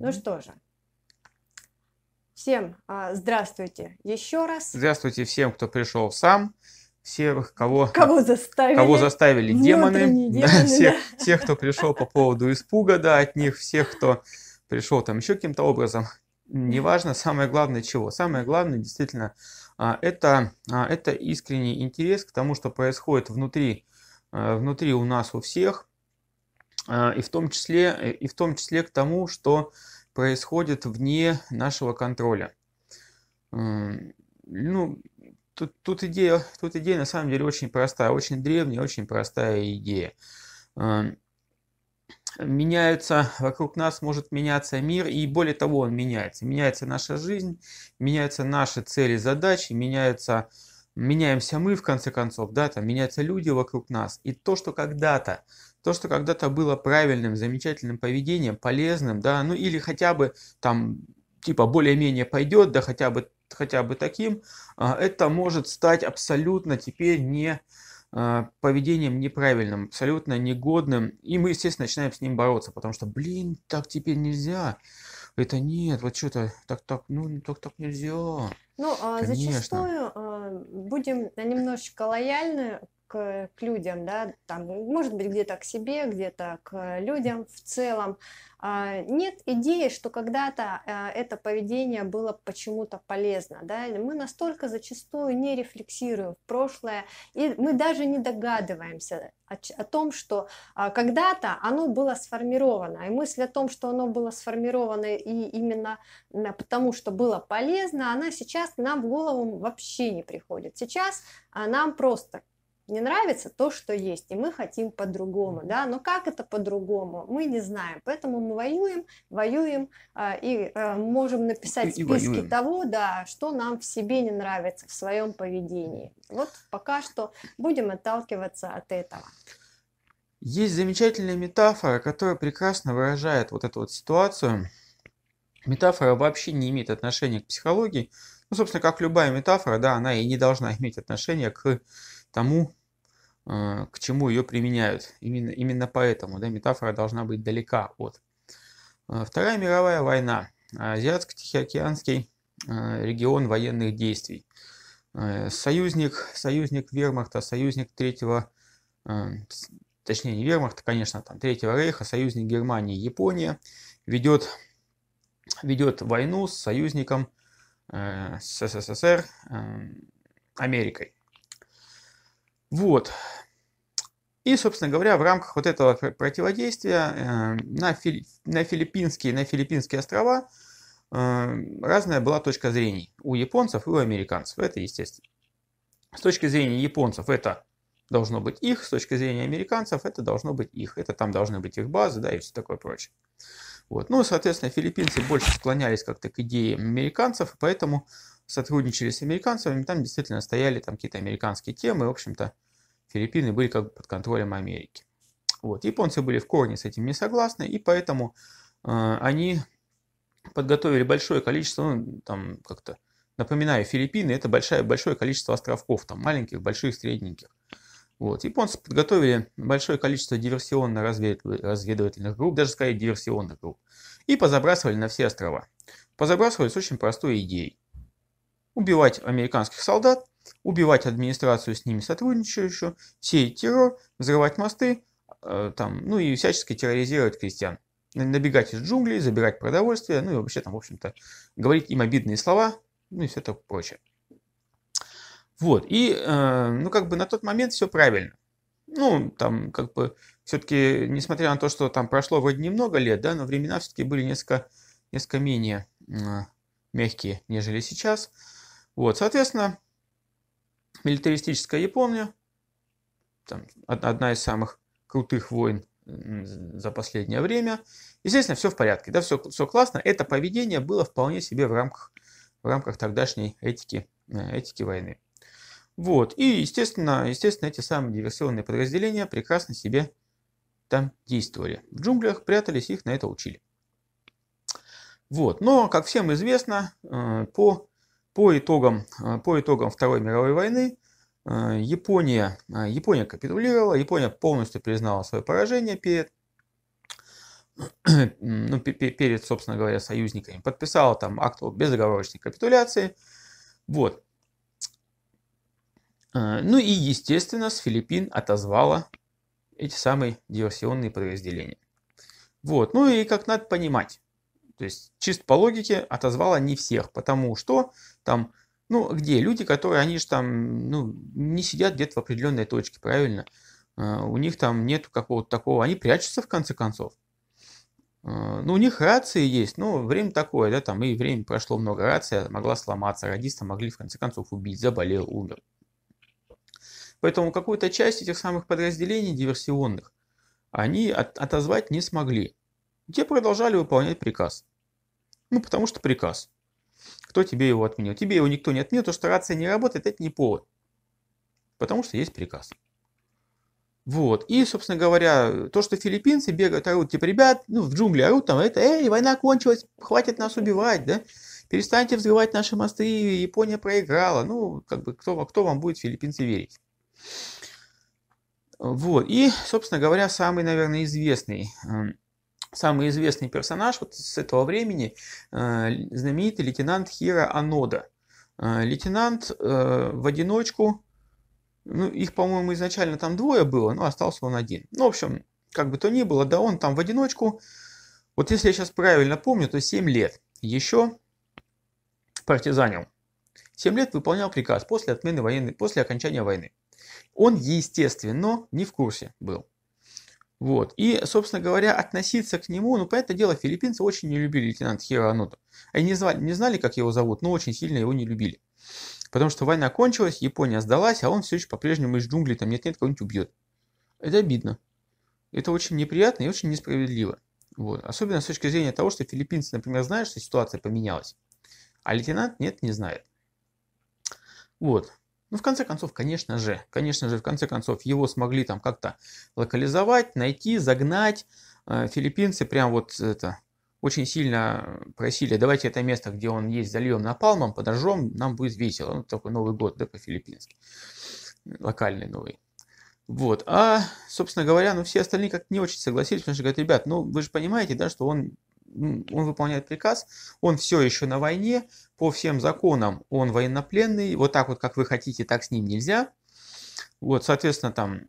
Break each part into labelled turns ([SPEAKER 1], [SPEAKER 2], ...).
[SPEAKER 1] Ну что же, всем а, здравствуйте еще раз.
[SPEAKER 2] Здравствуйте всем, кто пришел сам. Всех, кого, кого заставили, кого заставили демоны, демоны да, всех, всех, кто пришел по поводу испуга да, от них, всех, кто пришел там еще каким-то образом, неважно, самое главное чего. Самое главное действительно а, это, а, это искренний интерес к тому, что происходит внутри, а, внутри у нас у всех, а, и в том числе, э, и в том числе к тому, что происходит вне нашего контроля. Ну, тут, тут, идея, тут идея на самом деле очень простая, очень древняя, очень простая идея. Меняются вокруг нас, может меняться мир, и более того, он меняется. Меняется наша жизнь, меняются наши цели, задачи, меняются, меняемся мы в конце концов, да, там меняются люди вокруг нас. И то, что когда-то то, что когда-то было правильным, замечательным поведением, полезным, да, ну или хотя бы там типа более-менее пойдет, да хотя бы, хотя бы таким, а, это может стать абсолютно теперь не а, поведением неправильным, абсолютно негодным, и мы, естественно, начинаем с ним бороться, потому что, блин, так теперь нельзя, это нет, вот что-то так, так, ну, так, так нельзя. Ну, а Конечно.
[SPEAKER 1] зачастую а, будем немножечко лояльны к, людям, да, там, может быть, где-то к себе, где-то к людям в целом. А, нет идеи, что когда-то а, это поведение было почему-то полезно, да, мы настолько зачастую не рефлексируем в прошлое, и мы даже не догадываемся о том, что а, когда-то оно было сформировано, и мысль о том, что оно было сформировано и именно потому, что было полезно, она сейчас нам в голову вообще не приходит. Сейчас нам просто не нравится то, что есть, и мы хотим по-другому, да, но как это по-другому, мы не знаем, поэтому мы воюем, воюем а, и а, можем написать и, списки и того, да, что нам в себе не нравится, в своем поведении. Вот пока что будем отталкиваться от этого.
[SPEAKER 2] Есть замечательная метафора, которая прекрасно выражает вот эту вот ситуацию. Метафора вообще не имеет отношения к психологии. Ну, собственно, как любая метафора, да, она и не должна иметь отношения к тому, к чему ее применяют. Именно, именно поэтому да, метафора должна быть далека от. Вторая мировая война. Азиатско-Тихоокеанский регион военных действий. Союзник, союзник Вермахта, союзник третьего, точнее не Вермахта, конечно, там третьего рейха, союзник Германии, Япония ведет, ведет войну с союзником СССР Америкой. Вот. И, собственно говоря, в рамках вот этого противодействия э, на, Фили... на, филиппинские, на филиппинские острова э, разная была точка зрения у японцев и у американцев. Это естественно. С точки зрения японцев это должно быть их, с точки зрения американцев это должно быть их. Это там должны быть их базы, да, и все такое прочее. Вот. Ну, соответственно, филиппинцы больше склонялись как-то к идеям американцев, поэтому сотрудничали с американцами, там действительно стояли там какие-то американские темы, в общем-то, Филиппины были как бы под контролем Америки. Вот. Японцы были в корне с этим не согласны, и поэтому э, они подготовили большое количество, ну, там как-то, напоминаю, Филиппины – это большое, большое количество островков, там маленьких, больших, средненьких. Вот. Японцы подготовили большое количество диверсионно-разведывательных групп, даже скорее диверсионных групп, и позабрасывали на все острова. Позабрасывали с очень простой идеей. Убивать американских солдат убивать администрацию с ними сотрудничающую, сеять террор, взрывать мосты, э, там, ну и всячески терроризировать крестьян. Набегать из джунглей, забирать продовольствие, ну и вообще там, в общем-то, говорить им обидные слова, ну и все такое прочее. Вот, и, э, ну, как бы на тот момент все правильно. Ну, там, как бы, все-таки, несмотря на то, что там прошло вроде немного лет, да, но времена все-таки были несколько, несколько менее э, мягкие, нежели сейчас. Вот, соответственно, милитаристическая Япония, там, одна из самых крутых войн за последнее время. Естественно, все в порядке, да, все, все классно. Это поведение было вполне себе в рамках, в рамках тогдашней этики, э, этики войны. Вот, и, естественно, естественно, эти самые диверсионные подразделения прекрасно себе там действовали. В джунглях прятались, их на это учили. Вот, но, как всем известно, э, по по итогам, э, по итогам Второй мировой войны э, Япония, э, Япония капитулировала, Япония полностью признала свое поражение перед, ну, перед, собственно говоря, союзниками, подписала там акт о безоговорочной капитуляции. Вот. Ну и, естественно, с Филиппин отозвала эти самые диверсионные подразделения. Вот. Ну и как надо понимать, то есть чисто по логике отозвала не всех, потому что там, ну где люди, которые они же там, ну не сидят где-то в определенной точке, правильно? Э, у них там нет какого-то такого, они прячутся в конце концов. Э, ну, у них рации есть, но время такое, да, там и время прошло много раций, а могла сломаться, радиста могли в конце концов убить, заболел, умер. Поэтому какую-то часть этих самых подразделений диверсионных они от, отозвать не смогли. Где продолжали выполнять приказ. Ну, потому что приказ. Кто тебе его отменил? Тебе его никто не отменил, потому что рация не работает, это не повод. Потому что есть приказ. Вот. И, собственно говоря, то, что филиппинцы бегают, орут, типа, ребят, ну, в джунгли орут, там, это, эй, война кончилась, хватит нас убивать, да? Перестаньте взрывать наши мосты, Япония проиграла. Ну, как бы, кто, кто вам будет филиппинцы верить? Вот. И, собственно говоря, самый, наверное, известный эм, самый известный персонаж вот с этого времени, э, знаменитый лейтенант Хира Анода. Э, лейтенант э, в одиночку, ну, их, по-моему, изначально там двое было, но остался он один. Ну, в общем, как бы то ни было, да, он там в одиночку, вот если я сейчас правильно помню, то 7 лет еще партизанил. 7 лет выполнял приказ после отмены войны, после окончания войны. Он, естественно, не в курсе был вот. И, собственно говоря, относиться к нему, ну, по понятное дело, филиппинцы очень не любили лейтенанта Хироануту. Они не знали, не знали, как его зовут, но очень сильно его не любили. Потому что война кончилась, Япония сдалась, а он все еще по-прежнему из джунглей, там нет-нет, кого-нибудь убьет. Это обидно. Это очень неприятно и очень несправедливо. Вот. Особенно с точки зрения того, что филиппинцы, например, знают, что ситуация поменялась, а лейтенант нет, не знает. Вот. Но ну, в конце концов, конечно же, конечно же, в конце концов, его смогли там как-то локализовать, найти, загнать. Э, филиппинцы прям вот это очень сильно просили, давайте это место, где он есть, зальем напалмом, подожжем, нам будет весело. Ну, такой Новый год, да, по-филиппински. Локальный новый. Вот. А, собственно говоря, ну, все остальные как не очень согласились, потому что говорят, ребят, ну, вы же понимаете, да, что он он выполняет приказ, он все еще на войне, по всем законам он военнопленный, вот так вот, как вы хотите, так с ним нельзя. Вот, соответственно, там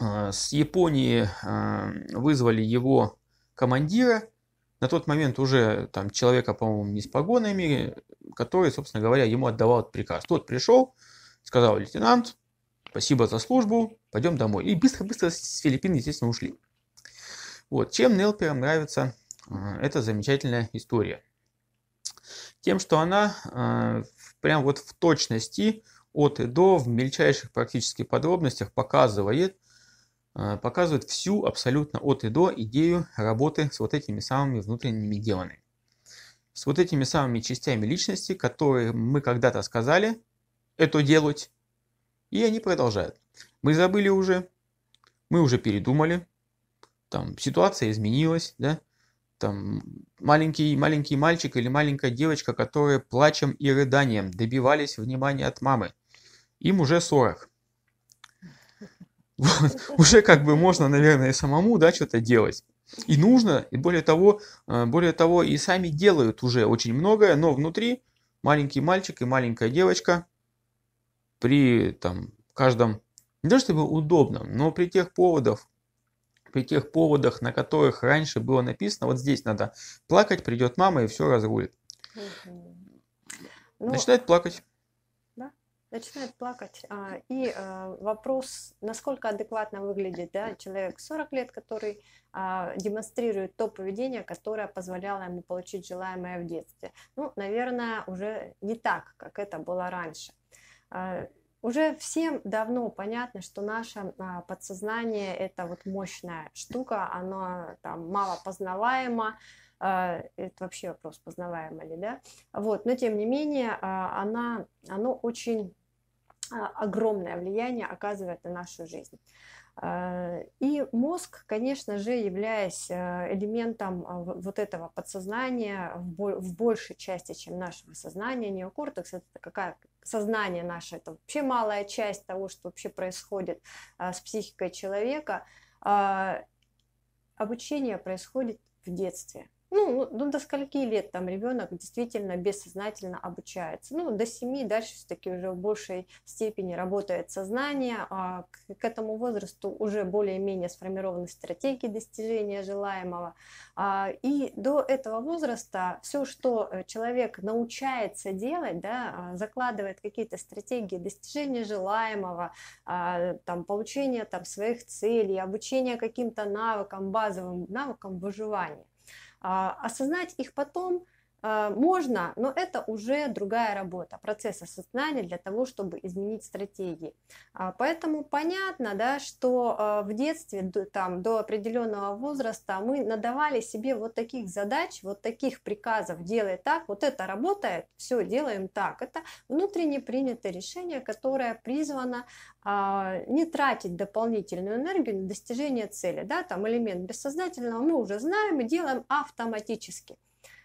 [SPEAKER 2] э, с Японии э, вызвали его командира, на тот момент уже там человека, по-моему, не с погонами, который, собственно говоря, ему отдавал этот приказ. Тот пришел, сказал лейтенант, спасибо за службу, пойдем домой. И быстро-быстро с Филиппин, естественно, ушли. Вот, чем Нелперам нравится Э, это замечательная история. Тем, что она э, прям вот в точности от и до, в мельчайших практически подробностях показывает, э, показывает всю абсолютно от и до идею работы с вот этими самыми внутренними демонами. С вот этими самыми частями личности, которые мы когда-то сказали это делать, и они продолжают. Мы забыли уже, мы уже передумали, там ситуация изменилась, да, там, маленький, маленький мальчик или маленькая девочка, которые плачем и рыданием добивались внимания от мамы. Им уже 40. Вот. Уже как бы можно, наверное, и самому, да, что-то делать. И нужно, и более того, э, более того, и сами делают уже очень многое, но внутри маленький мальчик и маленькая девочка при там каждом, не то чтобы удобном, но при тех поводах, при тех поводах, на которых раньше было написано, вот здесь надо плакать, придет мама и все разрулит.
[SPEAKER 1] Угу. Ну, Начинает плакать. Да, начинает плакать. А, и а, вопрос, насколько адекватно выглядит да, человек 40 лет, который а, демонстрирует то поведение, которое позволяло ему получить желаемое в детстве. Ну, наверное, уже не так, как это было раньше. А, уже всем давно понятно, что наше а, подсознание – это вот мощная штука, оно там мало познаваемо, а, это вообще вопрос, познаваемо ли, да? Вот, но тем не менее, а, она, оно очень огромное влияние оказывает на нашу жизнь. А, и мозг, конечно же, являясь а, элементом а, вот этого подсознания в большей части, чем нашего сознания, неокортекс, это какая сознание наше, это вообще малая часть того, что вообще происходит с психикой человека, обучение происходит в детстве. Ну, ну, до скольки лет там ребенок действительно бессознательно обучается? Ну, до семи, дальше все-таки уже в большей степени работает сознание, а к, к этому возрасту уже более-менее сформированы стратегии достижения желаемого. А, и до этого возраста все, что э, человек научается делать, да, а, закладывает какие-то стратегии достижения желаемого, а, там, получения там, своих целей, обучения каким-то навыкам, базовым навыкам выживания а, осознать их потом а, можно, но это уже другая работа, процесс осознания для того, чтобы изменить стратегии. А, поэтому понятно, да, что а, в детстве там, до определенного возраста мы надавали себе вот таких задач, вот таких приказов, делай так, вот это работает, все, делаем так. Это внутренне принятое решение, которое призвано не тратить дополнительную энергию на достижение цели. Да, там элемент бессознательного мы уже знаем и делаем автоматически.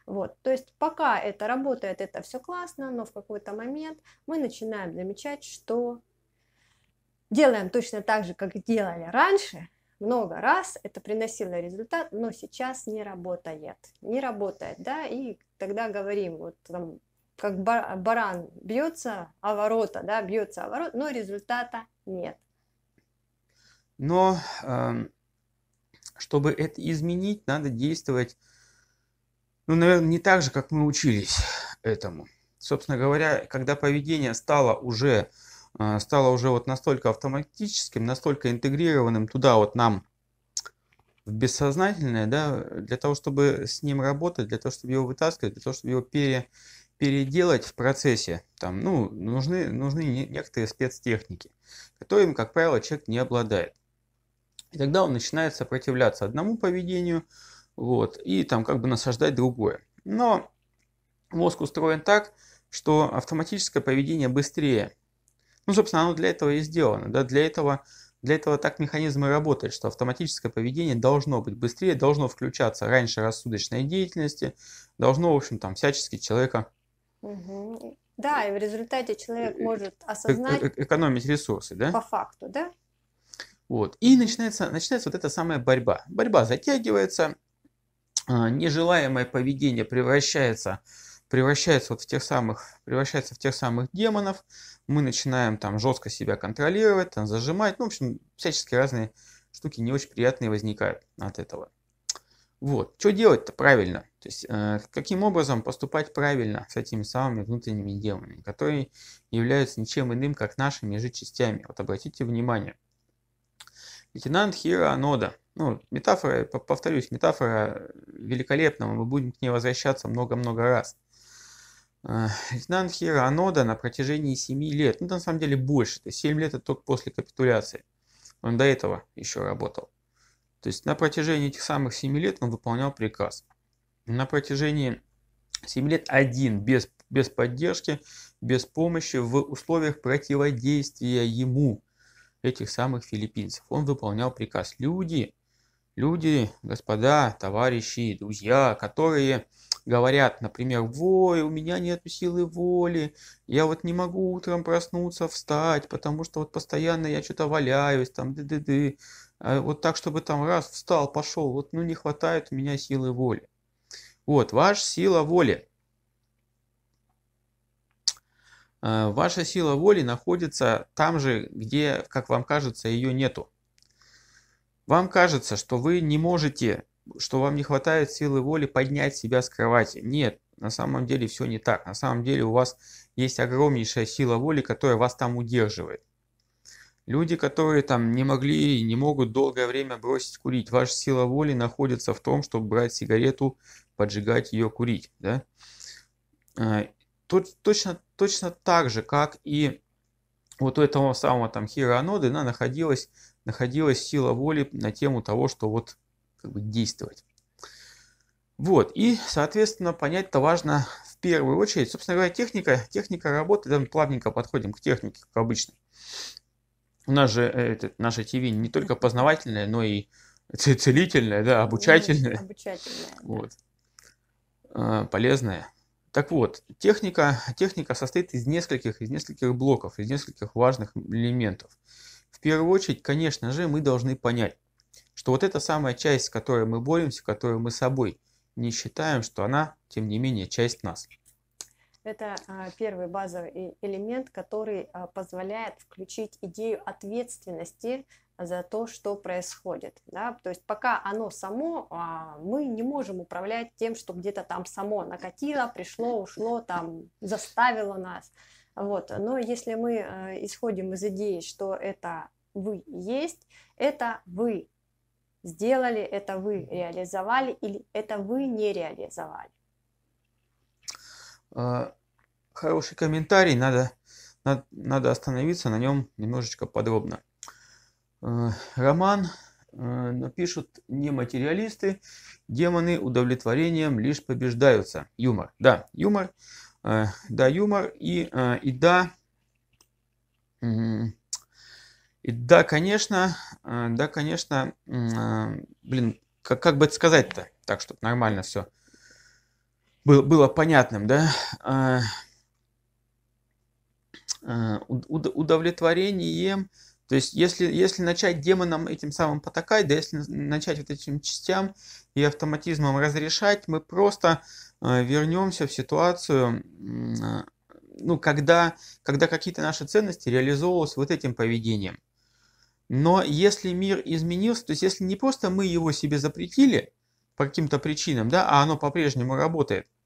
[SPEAKER 1] Вот. То есть пока это работает, это все классно, но в какой-то момент мы начинаем замечать, что делаем точно так же, как делали раньше, много раз, это приносило результат, но сейчас не работает, не работает, да, и тогда говорим, вот там, как баран бьется о ворота, да, бьется о ворот, но результата нет.
[SPEAKER 2] Но эм, чтобы это изменить, надо действовать ну, наверное, не так же, как мы учились этому. Собственно говоря, когда поведение стало уже, э, стало уже вот настолько автоматическим, настолько интегрированным туда вот нам в бессознательное, да, для того, чтобы с ним работать, для того, чтобы его вытаскивать, для того, чтобы его пере, переделать в процессе, там, ну, нужны, нужны некоторые спецтехники, которыми, как правило, человек не обладает. И тогда он начинает сопротивляться одному поведению, вот, и там как бы насаждать другое. Но мозг устроен так, что автоматическое поведение быстрее. Ну, собственно, оно для этого и сделано. Да? Для, этого, для этого так механизм и работает, что автоматическое поведение должно быть быстрее, должно включаться раньше рассудочной деятельности, должно, в общем, там всячески человека...
[SPEAKER 1] Угу. Да, и в результате человек э, э, может э, осознать...
[SPEAKER 2] экономить ресурсы, да? По
[SPEAKER 1] факту, да?
[SPEAKER 2] Вот. И начинается, начинается вот эта самая борьба. Борьба затягивается, а, нежелаемое поведение превращается превращается вот в тех самых, превращается в тех самых демонов, мы начинаем там жестко себя контролировать, там зажимать, ну, в общем, всяческие разные штуки не очень приятные возникают от этого. Вот, что делать-то правильно? То есть, э, каким образом поступать правильно с этими самыми внутренними демонами, которые являются ничем иным, как нашими же частями. Вот обратите внимание – Лейтенант Хира Анода. Ну, метафора, повторюсь, метафора великолепная, мы будем к ней возвращаться много-много раз. Э, лейтенант Хира Анода на протяжении 7 лет, ну, на самом деле больше, то есть 7 лет это только после капитуляции. Он до этого еще работал. То есть на протяжении этих самых 7 лет он выполнял приказ. На протяжении 7 лет один, без, без поддержки, без помощи, в условиях противодействия ему этих самых филиппинцев. Он выполнял приказ. Люди, люди, господа, товарищи, друзья, которые говорят, например, «Ой, у меня нет силы воли, я вот не могу утром проснуться, встать, потому что вот постоянно я что-то валяюсь, там, ды-ды-ды». А вот так, чтобы там раз встал, пошел, вот ну не хватает у меня силы воли. Вот, ваша сила воли. Э, ваша сила воли находится там же, где, как вам кажется, ее нету. Вам кажется, что вы не можете, что вам не хватает силы воли поднять себя с кровати. Нет, на самом деле все не так. На самом деле у вас есть огромнейшая сила воли, которая вас там удерживает. Люди, которые там не могли и не могут долгое время бросить курить, ваша сила воли находится в том, чтобы брать сигарету, поджигать ее, курить. Да? Э, точно, точно так же, как и вот у этого самого там хироаноды она находилась, находилась сила воли на тему того, что вот как бы действовать. Вот, и, соответственно, понять-то важно в первую очередь. Собственно говоря, техника, техника работы, там плавненько подходим к технике, как обычно. У нас же э, этот, наша ТВ не только познавательная, но и целительная, да, ну, обучательная. Обучательная. Вот. Да. Полезная. Так вот, техника, техника состоит из нескольких, из нескольких блоков, из нескольких важных элементов. В первую очередь, конечно же, мы должны понять, что вот эта самая часть, с которой мы боремся, которую мы собой не считаем, что она, тем не менее, часть нас.
[SPEAKER 1] Это а, первый базовый э, элемент, который а, позволяет включить идею ответственности за то, что происходит. Да? То есть пока оно само, а, мы не можем управлять тем, что где-то там само накатило, пришло, ушло, там заставило нас. Вот. Но если мы э, исходим из идеи, что это вы есть, это вы сделали, это вы реализовали или это вы не реализовали.
[SPEAKER 2] А, хороший комментарий, надо, надо остановиться на нем немножечко подробно. Э, роман, э, напишут не материалисты, демоны удовлетворением лишь побеждаются. Юмор, да, юмор, э, да, юмор и, и да, и да, конечно, да, конечно, блин, как, как бы это сказать-то, так, чтобы нормально все было, было понятным, да, удовлетворением то есть, если, если начать демонам этим самым потакать, да если начать вот этим частям и автоматизмом разрешать, мы просто э, вернемся в ситуацию, э, ну, когда, когда какие-то наши ценности реализовывались вот этим поведением. Но если мир изменился, то есть если не просто мы его себе запретили по каким-то причинам, да, а оно по-прежнему работает –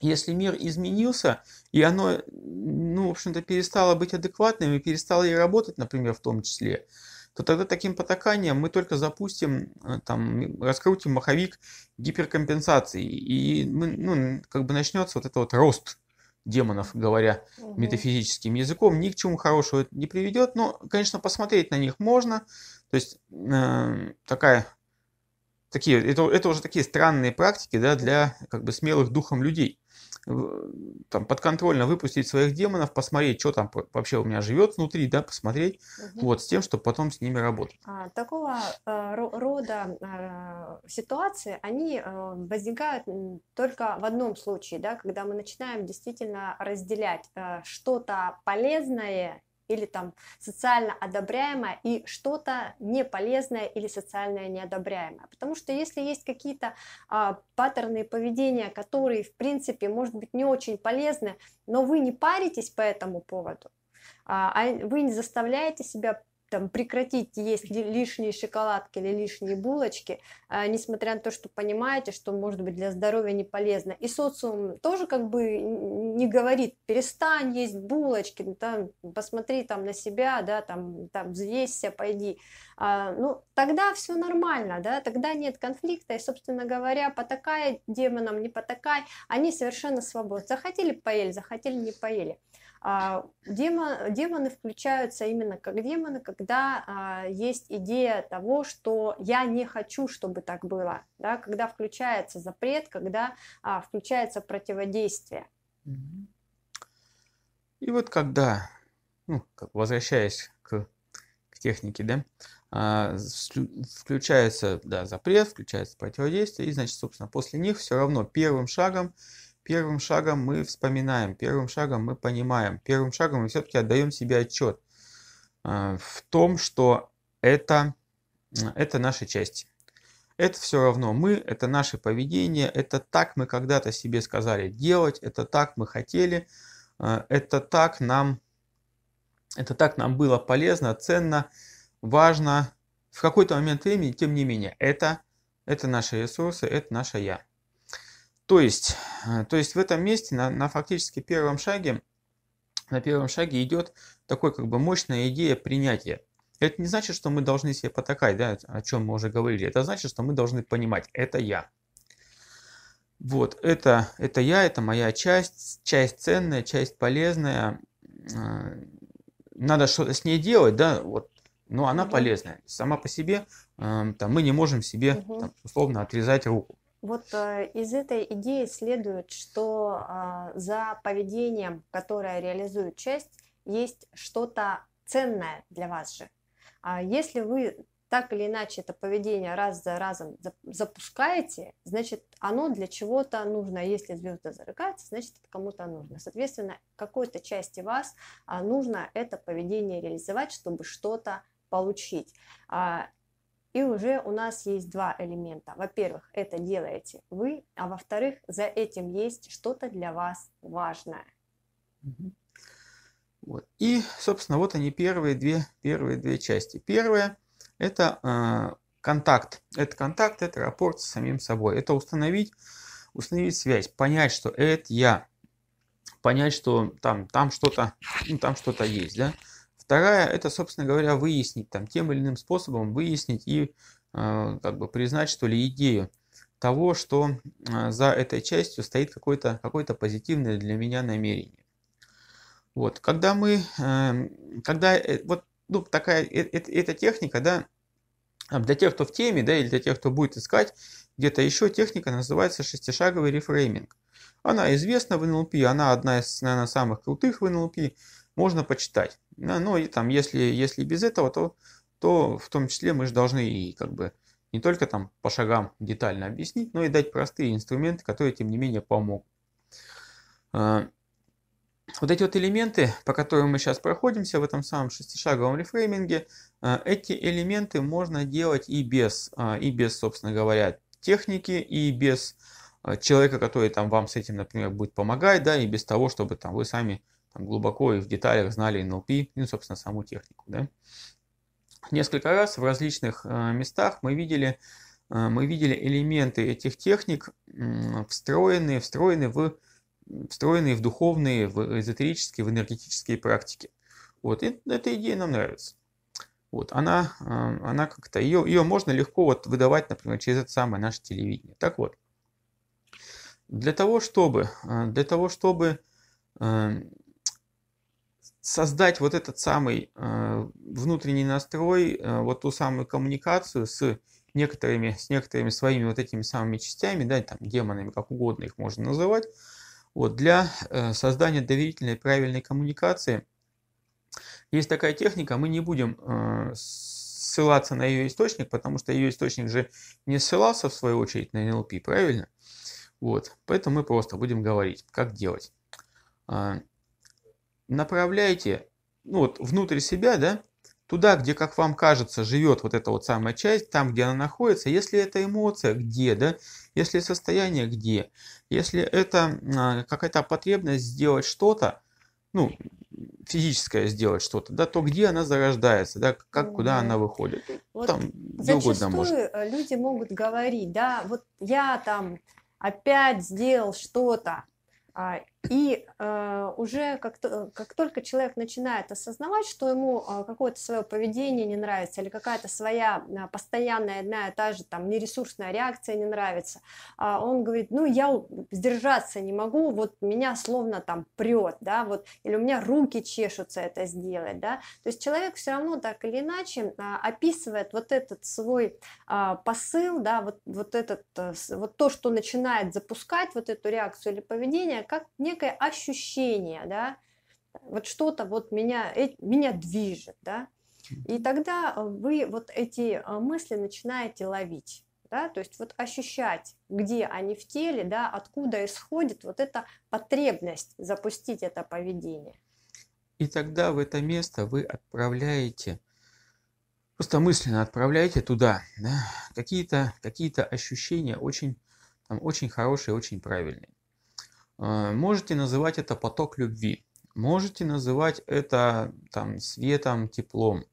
[SPEAKER 2] если мир изменился, и оно, ну, в общем-то, перестало быть адекватным и перестало и работать, например, в том числе, то тогда таким потаканием мы только запустим, э, там, раскрутим маховик гиперкомпенсации, и мы, ну, ну, как бы начнется вот этот вот рост демонов, говоря угу. метафизическим языком, ни к чему хорошему это не приведет, но, конечно, посмотреть на них можно, то есть э, такая такие, это, это уже такие странные практики да, для как бы смелых духом людей там, подконтрольно выпустить своих демонов, посмотреть, что там вообще у меня живет внутри, да, посмотреть, угу. вот, с тем, чтобы потом с ними работать.
[SPEAKER 1] А, такого э, рода э, ситуации, они э, возникают только в одном случае, да, когда мы начинаем действительно разделять э, что-то полезное или там социально одобряемое и что-то неполезное или социально неодобряемое. Потому что если есть какие-то а, паттерны поведения, которые, в принципе, может быть, не очень полезны, но вы не паритесь по этому поводу, а, а вы не заставляете себя там, прекратить есть лишние шоколадки или лишние булочки, а, несмотря на то, что понимаете, что может быть для здоровья не полезно. И социум тоже как бы не говорит, перестань есть булочки, ну, там, посмотри там на себя, да, там, там взвесься, пойди. А, ну, тогда все нормально, да, тогда нет конфликта, и, собственно говоря, потакай демонам, не потакай, они совершенно свободны. Захотели поели, захотели не поели. А, Демон, демоны включаются именно как демоны, когда а, есть идея того, что я не хочу, чтобы так было, да, когда включается запрет, когда а, включается противодействие.
[SPEAKER 2] И вот когда, ну, возвращаясь к, к технике, да, а, включается да, запрет, включается противодействие, и значит, собственно, после них все равно первым шагом Первым шагом мы вспоминаем, первым шагом мы понимаем, первым шагом мы все-таки отдаем себе отчет э, в том, что это, э, это наши части. Это все равно мы, это наше поведение, это так мы когда-то себе сказали делать, это так мы хотели, э, это так нам, это так нам было полезно, ценно, важно. В какой-то момент времени, тем не менее, это, это наши ресурсы, это наше я. То есть, э, то есть в этом месте, на, на фактически первом шаге, на первом шаге идет такой как бы мощная идея принятия. Это не значит, что мы должны себе потакать, да, о чем мы уже говорили. Это значит, что мы должны понимать, это я. Вот, это, это я, это моя часть, часть ценная, часть полезная. Э, надо что-то с ней делать, да, вот, но она полезная. Сама по себе, э, там, мы не можем себе, там, условно, отрезать руку.
[SPEAKER 1] Вот э, из этой идеи следует, что а, за поведением, которое реализует часть, есть что-то ценное для вас же. А если вы так или иначе это поведение раз за разом запускаете, значит, оно для чего-то нужно. А если звезда зарыкается, значит, это кому-то нужно. Соответственно, какой-то части вас нужно это поведение реализовать, чтобы что-то получить. И уже у нас есть два элемента. Во-первых, это делаете вы, а во-вторых, за этим есть что-то для вас важное.
[SPEAKER 2] Вот. И, собственно, вот они первые две, первые две части. Первое это э, контакт. Это контакт, это рапорт с самим собой. Это установить, установить связь, понять, что это я, понять, что там, там что-то ну, там что-то есть, да. Вторая – это, собственно говоря, выяснить, там, тем или иным способом выяснить и э, как бы признать, что ли, идею того, что э, за этой частью стоит какое-то какое позитивное для меня намерение. Вот, когда мы, эм, э, когда, вот, ну, такая, э, э, эта техника, да, для тех, кто в теме, да, или для тех, кто будет искать, где-то еще техника называется шестишаговый рефрейминг. Она известна в NLP, она одна из, наверное, самых крутых в NLP, можно почитать. Ну и там, если, если без этого, то, то в том числе мы же должны и как бы не только там по шагам детально объяснить, но и дать простые инструменты, которые тем не менее помогут. А, вот эти вот элементы, по которым мы сейчас проходимся в этом самом шестишаговом рефрейминге, а, эти элементы можно делать и без, а, и без, собственно говоря, техники, и без человека, который там вам с этим, например, будет помогать, да, и без того, чтобы там вы сами там, глубоко и в деталях знали NLP, ну, собственно, саму технику. Да? Несколько раз в различных э, местах мы видели, э, мы видели элементы этих техник, встроенные, встроенные в, встроенные в духовные, в эзотерические, в энергетические практики. Вот, и эта идея нам нравится. Вот, она, э, она как-то, ее, ее можно легко вот выдавать, например, через это самое наше телевидение. Так вот, для того, чтобы, для того, чтобы создать вот этот самый э, внутренний настрой, э, вот ту самую коммуникацию с некоторыми, с некоторыми своими вот этими самыми частями, да, там демонами, как угодно их можно называть, вот, для э, создания доверительной правильной коммуникации есть такая техника, мы не будем ссылаться на ее источник, потому что ее источник же не ссылался в свою очередь на NLP, правильно? Вот, поэтому мы просто будем говорить, как делать. А, направляете ну, вот, внутрь себя, да, туда, где, как вам кажется, живет вот эта вот самая часть, там, где она находится, если это эмоция, где, да, если состояние, где, если это а, какая-то потребность сделать что-то, ну, физическое сделать что-то, да, то где она зарождается, да, как, куда она выходит. Вот там, где угодно может.
[SPEAKER 1] Э, люди могут говорить, да, вот я там опять сделал что-то, а, и э, уже как, -то, э, как только человек начинает осознавать, что ему э, какое-то свое поведение не нравится, или какая-то своя э, постоянная одна и та же там нересурсная реакция не нравится, э, он говорит, ну я сдержаться не могу, вот меня словно там прет, да, вот, или у меня руки чешутся это сделать, да. То есть человек все равно так или иначе э, описывает вот этот свой э, посыл, да, вот, вот, этот, э, вот то, что начинает запускать вот эту реакцию или поведение, как не некое ощущение, да, вот что-то вот меня, меня движет, да, и тогда э, вы вот эти э, мысли начинаете ловить, да, то есть вот ощущать, где они в теле, да, откуда исходит вот эта потребность запустить это поведение.
[SPEAKER 2] И тогда в это место вы отправляете, просто мысленно отправляете туда да, какие-то какие ощущения очень, там, очень хорошие, очень правильные. А, можете называть это поток любви, можете называть это там, светом, теплом,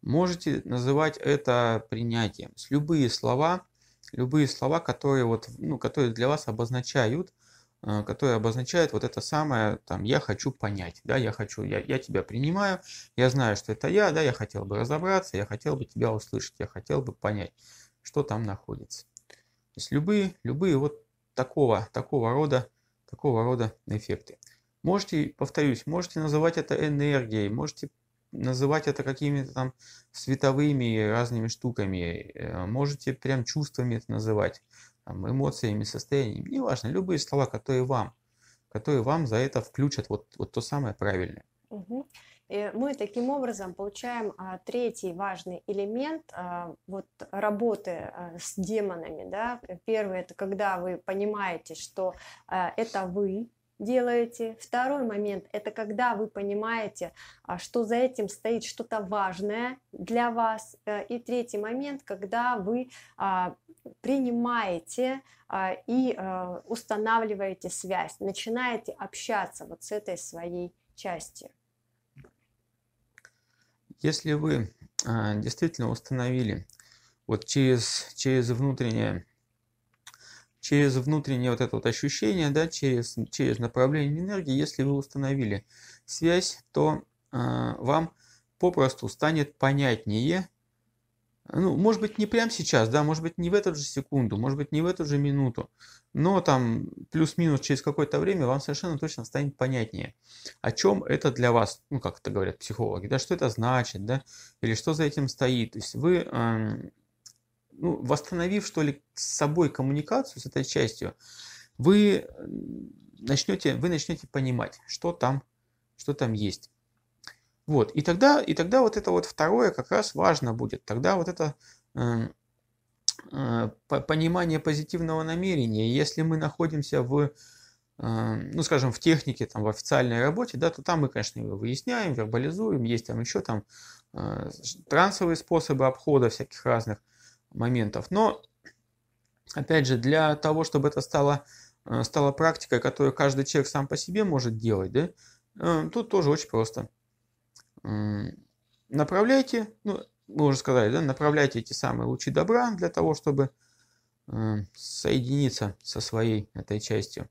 [SPEAKER 2] можете называть это принятием. Любые слова, любые слова, которые, вот, ну, которые для вас обозначают, а, которые обозначают вот это самое, там, я хочу понять, да, я хочу, я, я тебя принимаю, я знаю, что это я, да, я хотел бы разобраться, я хотел бы тебя услышать, я хотел бы понять, что там находится. То есть любые, любые вот такого, такого рода такого рода эффекты. Можете, повторюсь, можете называть это энергией, можете называть это какими-то там световыми разными штуками, э, можете прям чувствами это называть, там, эмоциями, состояниями, неважно, любые слова, которые вам, которые вам за это включат вот, вот то самое правильное.
[SPEAKER 1] Угу. И э, мы таким образом получаем а, третий важный элемент а, вот, работы а, с демонами. Да? Первый – это когда вы понимаете, что а, это вы, делаете. Второй момент – это когда вы понимаете, а, что за этим стоит что-то важное для вас. Э, и третий момент, когда вы а, принимаете а, и устанавливаете связь, начинаете общаться вот с этой своей частью.
[SPEAKER 2] Если вы а, действительно установили вот через, через внутреннее через внутреннее вот это вот ощущение, да, через, через направление энергии, если вы установили связь, то э, вам попросту станет понятнее, ну, может быть, не прямо сейчас, да, может быть, не в эту же секунду, может быть, не в эту же минуту, но там плюс-минус через какое-то время вам совершенно точно станет понятнее, о чем это для вас, ну, как это говорят психологи, да, что это значит, да, или что за этим стоит. То есть вы, эм, ну, восстановив, что ли, с собой коммуникацию с этой частью, вы начнете, вы начнете понимать, что там, что там есть. Вот. И тогда, и тогда вот это вот второе как раз важно будет. Тогда вот это эм, э, э, понимание позитивного намерения. Если мы находимся в эм, ну, скажем, в технике, там, в официальной работе, да, то там мы, конечно, его выясняем, вербализуем, есть там еще там э, трансовые способы обхода всяких разных моментов. Но, опять же, для того, чтобы это стало, э, стало практикой, которую каждый человек сам по себе может делать, да, э, тут тоже очень просто направляйте, ну, мы уже сказали, да, направляйте эти самые лучи добра для того, чтобы эм, соединиться со своей этой частью.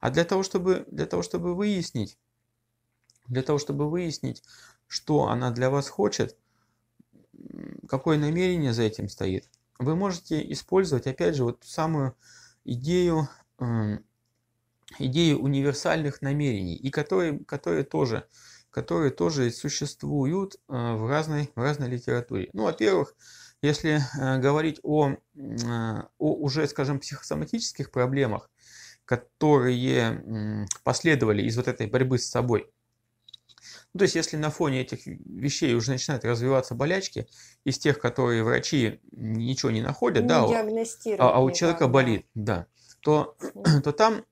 [SPEAKER 2] А для того, чтобы, для того, чтобы выяснить, для того, чтобы выяснить, что она для вас хочет, какое намерение за этим стоит, вы можете использовать, опять же, вот ту самую идею, эм, идею универсальных намерений, и которые, которые тоже которые тоже существуют э, в разной, в разной литературе. Ну, во-первых, если э, говорить о, э, о уже, скажем, психосоматических проблемах, которые последовали из вот этой борьбы с собой, ну, то есть, если на фоне этих вещей уже начинают развиваться болячки, из тех, которые врачи ничего не находят, не да, а, а, а у человека да. болит, да, то, то там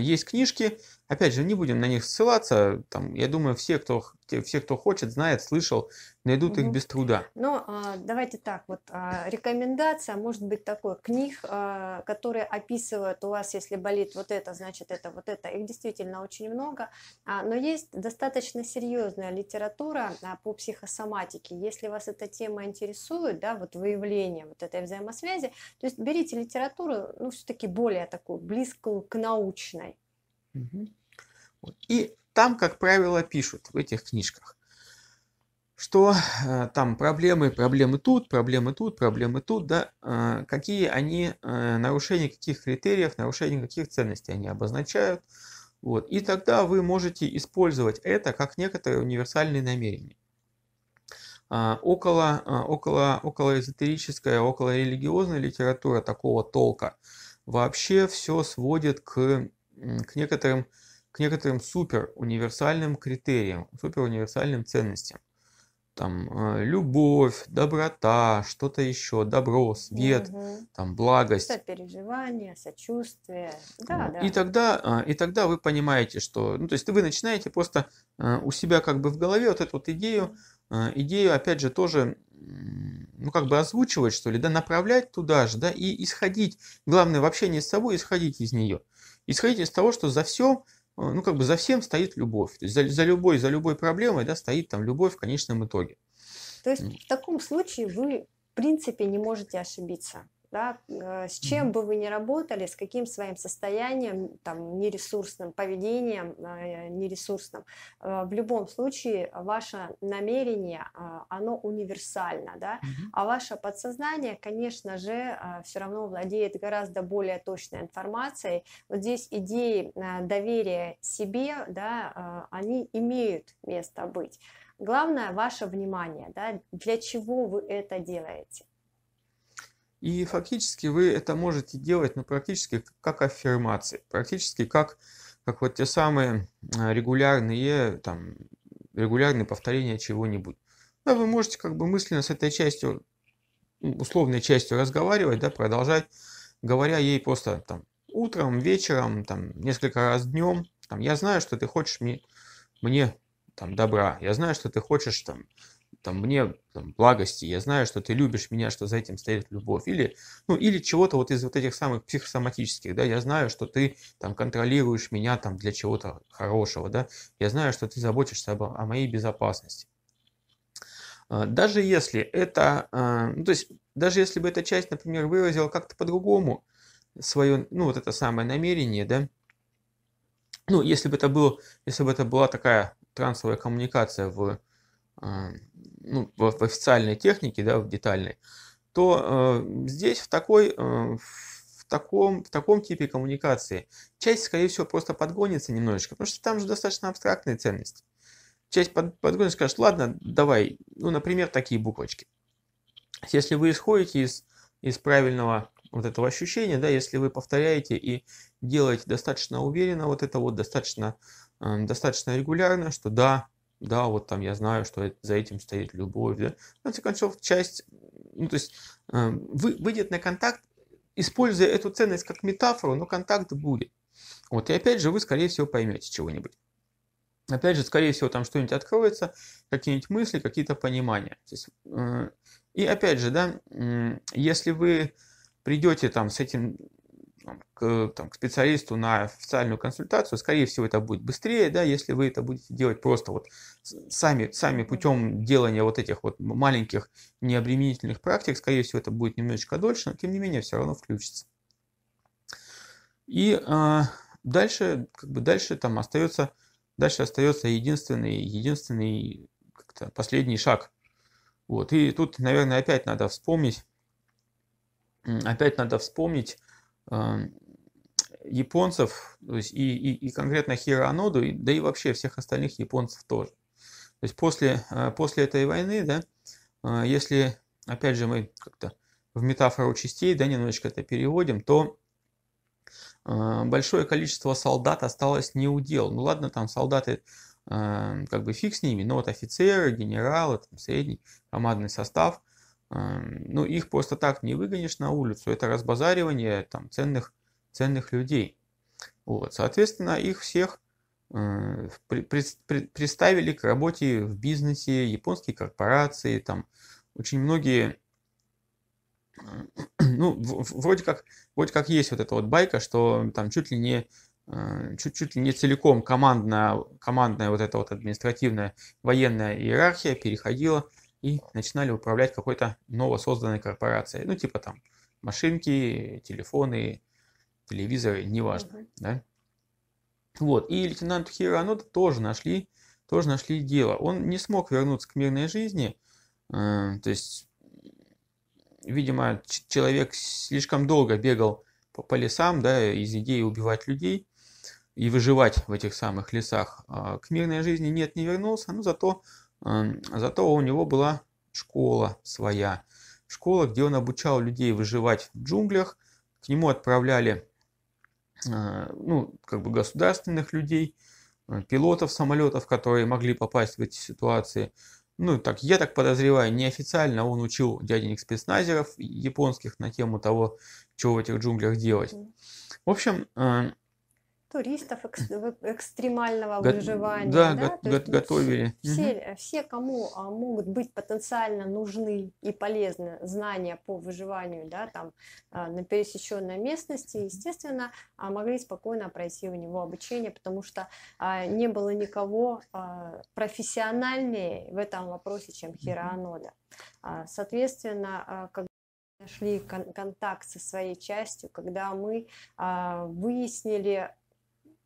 [SPEAKER 2] есть книжки, Опять же, не будем на них ссылаться. Там, я думаю, все кто, все, кто хочет, знает, слышал, найдут угу. их без труда.
[SPEAKER 1] Но ну, а, давайте так, вот а, рекомендация может быть такой книг, а, которые описывают у вас, если болит вот это, значит это, вот это. Их действительно очень много. но есть достаточно серьезная литература по психосоматике. Если вас эта тема интересует, да, вот выявление вот этой взаимосвязи, то есть берите литературу, ну все-таки более такую близкую к научной.
[SPEAKER 2] Угу. И там, как правило, пишут в этих книжках, что э, там проблемы, проблемы тут, проблемы тут, проблемы тут, да, э, какие они, э, нарушение каких критериев, нарушение каких ценностей они обозначают. Вот. И тогда вы можете использовать это как некоторое универсальное намерение. А, около, э, около, около эзотерическая, около религиозная литература такого толка вообще все сводит к, к некоторым к некоторым супер универсальным критериям, супер универсальным ценностям. Там э, любовь, доброта, что-то еще, добро, свет, угу. там благость.
[SPEAKER 1] переживание, сочувствие. Да, да. И, тогда,
[SPEAKER 2] э, и тогда вы понимаете, что... Ну, то есть вы начинаете просто э, у себя как бы в голове вот эту вот идею, э, идею опять же тоже ну, как бы озвучивать, что ли, да, направлять туда же, да, и исходить, главное, вообще не с собой исходить из нее. Исходить из того, что за все Э, ну, как бы за всем стоит любовь. То есть за, за любой, за любой проблемой, да, стоит там любовь в конечном итоге.
[SPEAKER 1] То есть в таком случае вы, в принципе, не можете ошибиться да, э, с чем бы вы ни работали, с каким своим состоянием, там, нересурсным поведением, э, нересурсным, э, в любом случае ваше намерение, оно универсально, да, а ваше подсознание, конечно же, все равно владеет гораздо более точной информацией. Вот здесь идеи доверия себе, да, они имеют место быть. Главное ваше внимание, да, для чего вы это делаете.
[SPEAKER 2] И фактически вы это можете делать, ну, практически как аффирмации, практически как, как вот те самые а, регулярные, там, регулярные повторения чего-нибудь. Да, вы можете как бы мысленно с этой частью, условной частью разговаривать, да, продолжать, говоря ей просто там утром, вечером, там несколько раз днем, там, я знаю, что ты хочешь мне, мне там добра, я знаю, что ты хочешь там там, мне там, благости, я знаю, что ты любишь меня, что за этим стоит любовь, или, ну, или чего-то вот из вот этих самых психосоматических, да, я знаю, что ты там контролируешь меня там для чего-то хорошего, да, я знаю, что ты заботишься об, о моей безопасности. А, даже если это, а, ну, то есть, даже если бы эта часть, например, выразила как-то по-другому свое, ну, вот это самое намерение, да, ну, если бы это был, если бы это была такая трансовая коммуникация в а, ну, в официальной технике, да, в детальной, то э, здесь в, такой, э, в, таком, в таком типе коммуникации часть, скорее всего, просто подгонится немножечко, потому что там же достаточно абстрактные ценности. Часть под, подгонится, скажет, ладно, давай, ну, например, такие буквочки. Если вы исходите из, из правильного вот этого ощущения, да, если вы повторяете и делаете достаточно уверенно вот это вот, достаточно, э, достаточно регулярно, что да, да, вот там я знаю, что э, за этим стоит любовь, да. В конце концов, часть, ну, то есть э, вы, выйдет на контакт, используя эту ценность как метафору, но контакт будет. Вот, и опять же, вы, скорее всего, поймете чего-нибудь. Опять же, скорее всего, там что-нибудь откроется, какие-нибудь мысли, какие-то понимания. То есть, э, и опять же, да, если вы придете там с этим к, там, к специалисту на официальную консультацию, скорее всего, это будет быстрее, да, если вы это будете делать просто вот сами, сами путем делания вот этих вот маленьких необременительных практик, скорее всего, это будет немножечко дольше, но тем не менее все равно включится. И э, дальше, как бы дальше там остается, дальше остается единственный, единственный как-то последний шаг. Вот, и тут, наверное, опять надо вспомнить, опять надо вспомнить, японцев, то есть и, и, и конкретно Хираноду, да и вообще всех остальных японцев тоже. То есть после, а, после этой войны, да, а, если, опять же, мы как-то в метафору частей, да, немножечко это переводим, то а, большое количество солдат осталось не у дел. Ну ладно, там солдаты как бы фиг с ними, но вот офицеры, генералы, там, средний командный состав – ну, их просто так не выгонишь на улицу. Это разбазаривание там, ценных, ценных людей. Вот. Соответственно, их всех э, при, при, при, приставили к работе в бизнесе, японские корпорации, там очень многие, э, ну, в, вроде как, вроде как есть вот эта вот байка, что там чуть ли не э, чуть, чуть ли не целиком командная, командная вот эта вот административная военная иерархия переходила и начинали управлять какой-то новосозданной корпорацией. Ну, типа там машинки, телефоны, телевизоры, неважно. Mm-hmm. Да? Вот. И лейтенант Хиранода тоже нашли, тоже нашли дело. Он не смог вернуться к мирной жизни. Э, то есть, видимо, человек слишком долго бегал по, лесам, да, из идеи убивать людей и выживать в этих самых лесах. А к мирной жизни нет, не вернулся, но зато Зато у него была школа своя. Школа, где он обучал людей выживать в джунглях. К нему отправляли а, ну, как бы государственных людей, а, пилотов самолетов, которые могли попасть в эти ситуации. Ну, так, я так подозреваю, неофициально он учил дяденек спецназеров японских на тему того, что в этих джунглях делать. В общем,
[SPEAKER 1] туристов экс, экстремального Го- выживания. Да, да? Го- го- ну, готовили. Все, угу. все, кому а, могут быть потенциально нужны и полезны знания по выживанию да, там, а, на пересеченной местности, естественно, а могли спокойно пройти у него обучение, потому что не было никого профессиональнее в этом вопросе, чем Хираонода. Соответственно, как нашли кон- контакт со своей частью, когда мы а, выяснили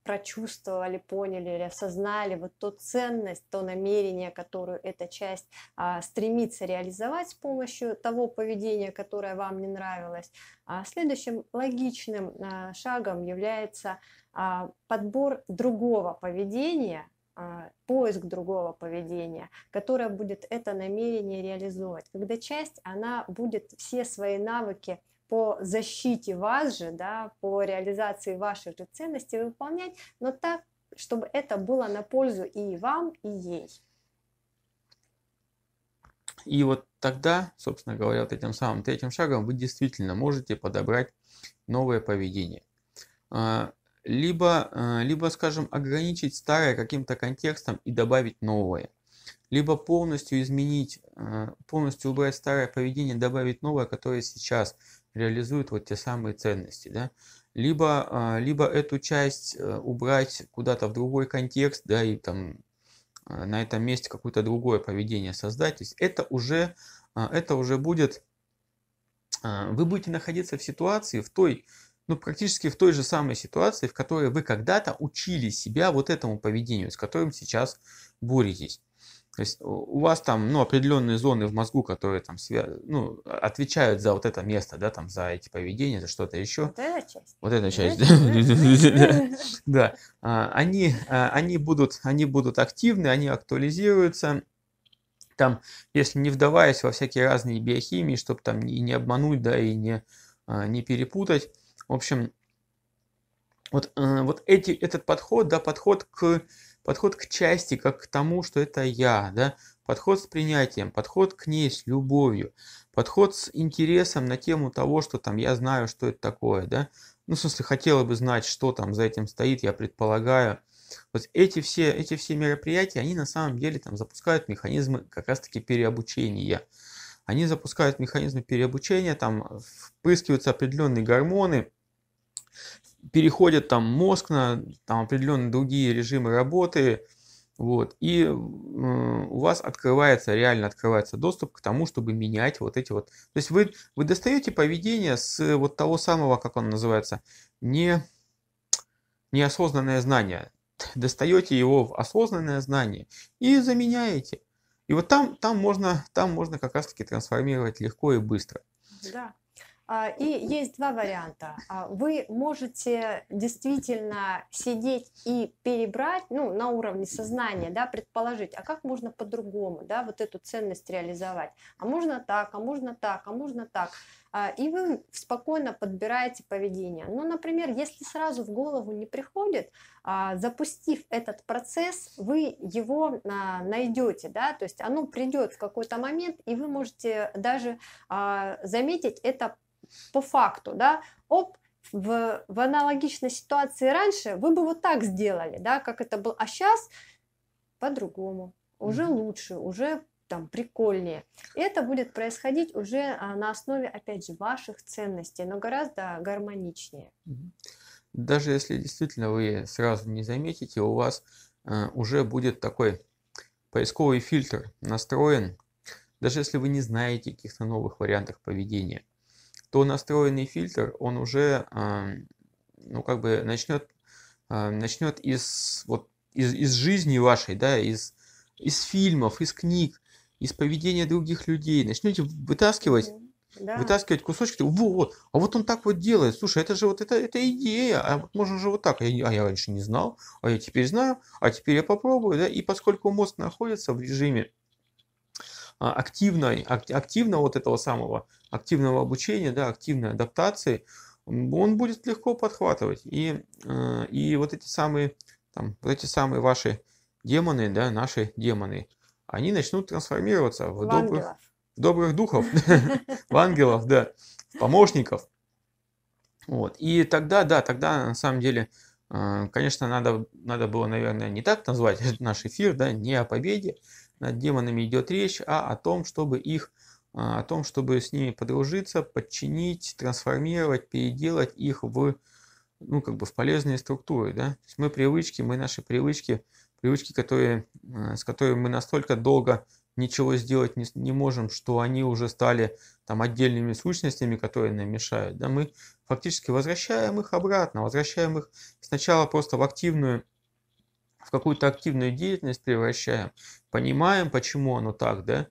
[SPEAKER 1] прочувствовали, поняли или осознали вот ту ценность, то намерение, которую эта часть а, стремится реализовать с помощью того поведения, которое вам не нравилось. А следующим логичным а, шагом является а, подбор другого поведения, а, поиск другого поведения, которое будет это намерение реализовывать. Когда часть, она будет все свои навыки по защите вас же, да, по реализации ваших же ценностей выполнять, но так, чтобы это было на пользу и вам, и ей.
[SPEAKER 2] И вот тогда, собственно говоря, вот этим самым третьим шагом вы действительно можете подобрать новое поведение. А, либо, а, либо скажем, ограничить старое каким-то контекстом и добавить новое. Либо полностью изменить, а, полностью убрать старое поведение, добавить новое, которое сейчас реализует вот те самые ценности. Да? Либо, а, либо эту часть э, убрать куда-то в другой контекст, да, и там а, на этом месте какое-то другое поведение создать. То есть это уже, а, это уже будет, вы будете находиться в ситуации, в той, ну, практически в той же самой ситуации, в которой вы когда-то учили себя вот этому поведению, с которым сейчас боретесь. То есть у вас там ну, определенные зоны в мозгу, которые там свя... ну, отвечают за вот это место, да, там за эти поведения, за что-то еще. Вот эта часть. Вот эта часть. Да. А, они, а, они, будут, они будут активны, они актуализируются. Там, если не вдаваясь во всякие разные биохимии, чтобы там и не обмануть, да, и не, а, не перепутать. В общем, вот, э, вот эти, этот подход, да, подход к подход к части как к тому, что это я, да, подход с принятием, подход к ней с любовью, подход с интересом на тему того, что там я знаю, что это такое, да, ну, в смысле, хотела бы знать, что там за этим стоит, я предполагаю. Вот эти все, эти все мероприятия, они на самом деле там запускают механизмы как раз-таки переобучения. Они запускают механизмы переобучения, там впрыскиваются определенные гормоны, Переходят там мозг на там, определенные другие режимы работы, вот, и э, у вас открывается, реально открывается доступ к тому, чтобы менять вот эти вот. То есть вы, вы достаете поведение с вот того самого, как он называется, не, неосознанное знание. Достаете его в осознанное знание и заменяете. И вот там, там, можно, там можно как раз-таки трансформировать легко и быстро.
[SPEAKER 1] Да. А, и есть два варианта. А, вы можете действительно сидеть и перебрать, ну, на уровне сознания, да, предположить, а как можно по-другому, да, вот эту ценность реализовать. А можно так, а можно так, а можно так. А, и вы спокойно подбираете поведение. Ну, например, если сразу в голову не приходит, а, запустив этот процесс, вы его а, найдете, да, то есть оно придет в какой-то момент, и вы можете даже заметить это по факту, да, оп, в, в аналогичной ситуации раньше вы бы вот так сделали, да, как это было, а сейчас по-другому, уже лучше, уже там прикольнее. И это будет происходить уже а, на основе, опять же, ваших ценностей, но гораздо гармоничнее.
[SPEAKER 2] Даже если действительно вы сразу не заметите, у вас а, уже будет такой поисковый фильтр настроен, даже если вы не знаете каких-то новых вариантов поведения, то настроенный фильтр, он уже, а, ну, как бы начнет, начнет из, вот, из, из жизни вашей, да, из, из фильмов, из книг, из поведения других людей, начнете вытаскивать да. вытаскивать кусочки, вот, а вот он так вот делает, слушай, это же вот это, это идея, а вот можно же вот так, а я, а я раньше не знал, а я теперь знаю, а теперь я попробую, да, и поскольку мозг находится в режиме а, активной, активно вот этого самого, активного обучения, да, активной адаптации, он будет легко подхватывать, и, э, и вот эти самые, там, вот эти самые ваши демоны, да, наши демоны, они начнут трансформироваться в, в добрых, в добрых духов, в ангелов, да, помощников. Вот. И тогда, да, тогда на самом деле, э, конечно, надо, надо было, наверное, не так назвать наш эфир, да, не о победе над демонами идет речь, а о том, чтобы их, э, о том, чтобы с ними подружиться, подчинить, трансформировать, переделать их в, ну, как бы в полезные структуры, да. То есть мы привычки, мы наши привычки, привычки, которые, э, с которыми мы настолько долго ничего сделать не, не можем, что они уже стали там отдельными сущностями, которые нам мешают, да, мы фактически возвращаем их обратно, возвращаем их сначала просто в активную, в какую-то активную деятельность превращаем, понимаем, почему оно так, да,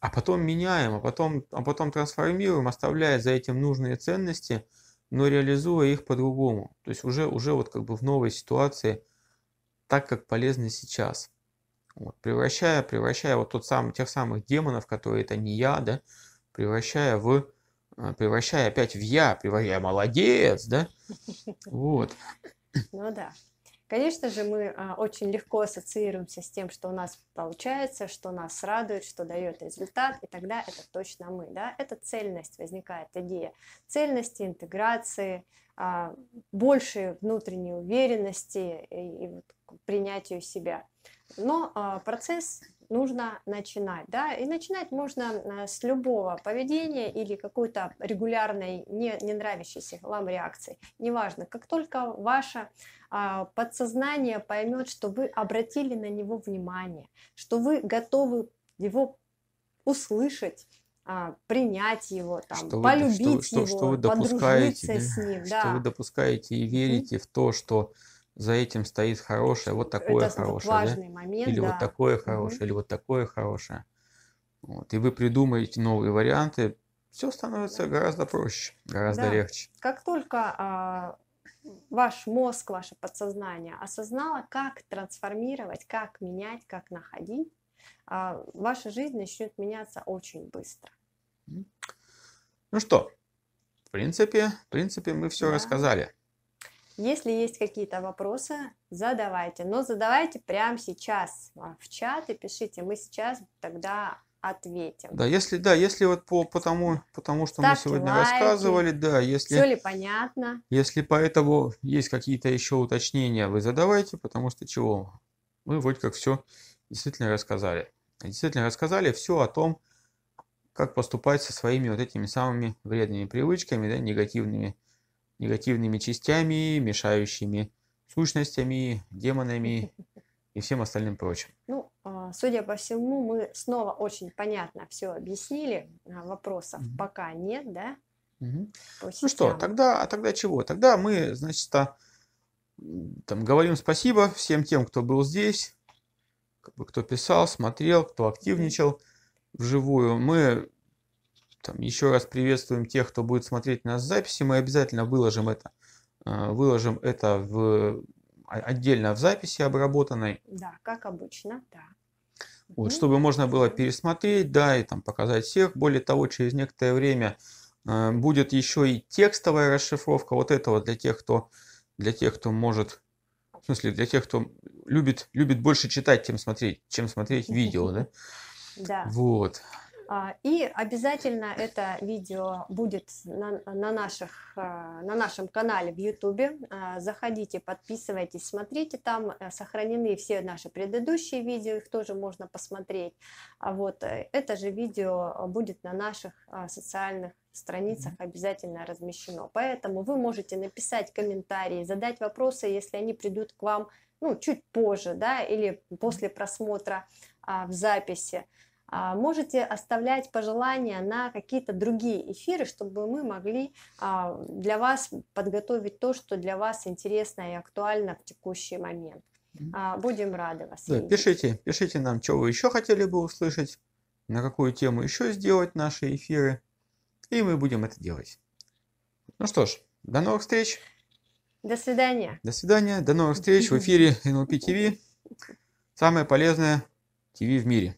[SPEAKER 2] а потом меняем, а потом, а потом трансформируем, оставляя за этим нужные ценности, но реализуя их по-другому, то есть уже, уже вот как бы в новой ситуации – так, как полезно сейчас. Вот, превращая, превращая вот тот самый, тех самых демонов, которые это не я, да, превращая в а, превращая опять в я, превращая молодец, да? Вот.
[SPEAKER 1] Ну да. Конечно же, мы а, очень легко ассоциируемся с тем, что у нас получается, что нас радует, что дает результат, и тогда это точно мы, да? Это цельность возникает идея цельности, интеграции, а, большей внутренней уверенности и, и вот принятию себя. Но э, процесс нужно начинать, да, и начинать можно а, с любого поведения или какой-то регулярной не, не нравящейся вам реакции, неважно, как только ваше а, подсознание поймет, что вы обратили на него внимание, что вы готовы его услышать, а, принять его, там, что полюбить вы, что, его, что, что вы подружиться да? с ним, да. что вы
[SPEAKER 2] допускаете и верите mm-hmm. в то, что за этим стоит хорошее, вот такое Это хорошее. Важный да? момент, или да. вот такое хорошее, угу. или вот такое хорошее. Вот. И вы придумаете новые варианты,
[SPEAKER 1] все становится да. гораздо
[SPEAKER 2] проще, гораздо да. легче.
[SPEAKER 1] Как только а, ваш мозг, ваше подсознание осознало, как трансформировать, как менять, как находить, а, ваша жизнь начнет меняться очень быстро.
[SPEAKER 2] Ну что, в принципе, в принципе, мы все да. рассказали.
[SPEAKER 1] Если есть какие-то вопросы, задавайте. Но задавайте прямо сейчас в чат и пишите. Мы сейчас тогда ответим. Да,
[SPEAKER 2] если да, если вот по потому потому что Ставьте мы сегодня лайки, рассказывали, да, если все ли понятно, если поэтому есть какие-то еще уточнения, вы задавайте, потому что чего мы вроде как все действительно рассказали, действительно рассказали все о том, как поступать со своими вот этими самыми вредными привычками, да, негативными негативными частями, мешающими сущностями, демонами и всем остальным прочим.
[SPEAKER 1] Ну, а, судя по всему, мы снова очень понятно все объяснили. А, вопросов mm-hmm. пока нет, да?
[SPEAKER 2] Mm-hmm. Ну что, тогда, а тогда чего? Тогда мы, значит, а, там говорим спасибо всем тем, кто был здесь, кто писал, смотрел, кто активничал вживую. Мы там, еще раз приветствуем тех, кто будет смотреть нас в записи. Мы обязательно выложим это, а, выложим это в, а, отдельно в записи обработанной.
[SPEAKER 1] Да, как обычно, да.
[SPEAKER 2] Вот, чтобы можно было пересмотреть, да, и там показать всех. Более того, через некоторое время э, будет еще и текстовая расшифровка вот этого для тех, кто, для тех, кто может, в смысле, для тех, кто любит, любит больше читать, чем смотреть, чем смотреть видео, да? Да. Вот.
[SPEAKER 1] А, и обязательно это видео будет на, на, наших, а, на нашем канале в YouTube. А, заходите, подписывайтесь, смотрите. Там э, сохранены все наши предыдущие видео, их тоже можно посмотреть. А вот э, это же видео будет на наших социальных страницах обязательно размещено. Поэтому вы можете написать комментарии, задать вопросы, если они придут к вам ну, чуть позже да, или после просмотра а, в записи. А, можете оставлять пожелания на какие-то другие эфиры, чтобы мы могли а, для вас подготовить то, что для вас интересно и актуально в текущий момент. А, будем рады вас. Да, пишите,
[SPEAKER 2] пишите нам, что вы еще хотели бы услышать, на какую тему еще сделать наши эфиры, и мы будем это делать. Ну что ж, до новых встреч.
[SPEAKER 1] До свидания.
[SPEAKER 2] До свидания, до новых встреч в эфире NLP TV. Самое полезное ТВ в мире.